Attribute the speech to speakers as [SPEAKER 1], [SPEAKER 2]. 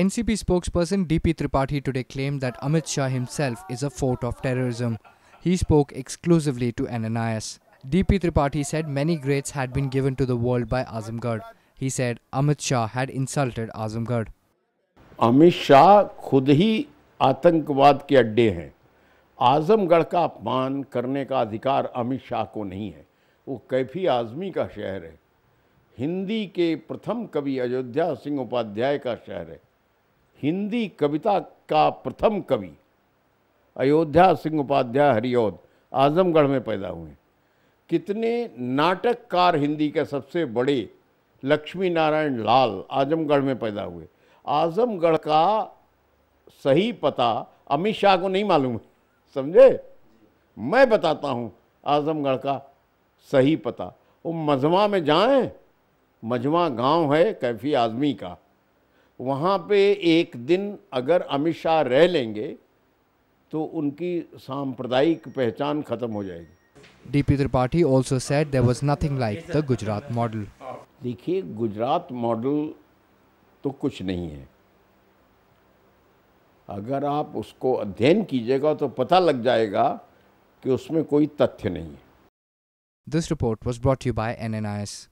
[SPEAKER 1] NCP spokesperson DP Tripathi today claimed that Amit Shah himself is a fort of terrorism. He spoke exclusively to NNIS. DP Tripathi said many greats had been given to the world by Azamgarh. He said Amit Shah had insulted Azamgarh.
[SPEAKER 2] Amit Shah khud hi आतंकवाद के अड्डे हैं आजमगढ़ का अपमान करने का अधिकार अमित शाह को नहीं है वो कैफी आज़मी का शहर है हिंदी के प्रथम कवि अयोध्या सिंह उपाध्याय का शहर है हिंदी कविता का प्रथम कवि अयोध्या सिंह उपाध्याय हरिऔध आजमगढ़ में पैदा हुए कितने नाटककार हिंदी के सबसे बड़े लक्ष्मी नारायण लाल आजमगढ़ में पैदा हुए आजमगढ़ का सही पता अमित शाह को नहीं मालूम है समझे मैं बताता हूँ आजमगढ़ का सही पता वो मजमा में जाएं मजमा गांव है कैफी आज़मी का वहाँ पे एक दिन अगर अमित शाह रह लेंगे तो उनकी सांप्रदायिक पहचान खत्म हो जाएगी
[SPEAKER 1] DP Tripathi also said there was nothing like the Gujarat model
[SPEAKER 2] देखिए गुजरात मॉडल तो कुछ नहीं है अगर आप उसको अध्ययन कीजिएगा तो पता लग जाएगा कि उसमें कोई तथ्य नहीं है
[SPEAKER 1] this report was brought you by N N I S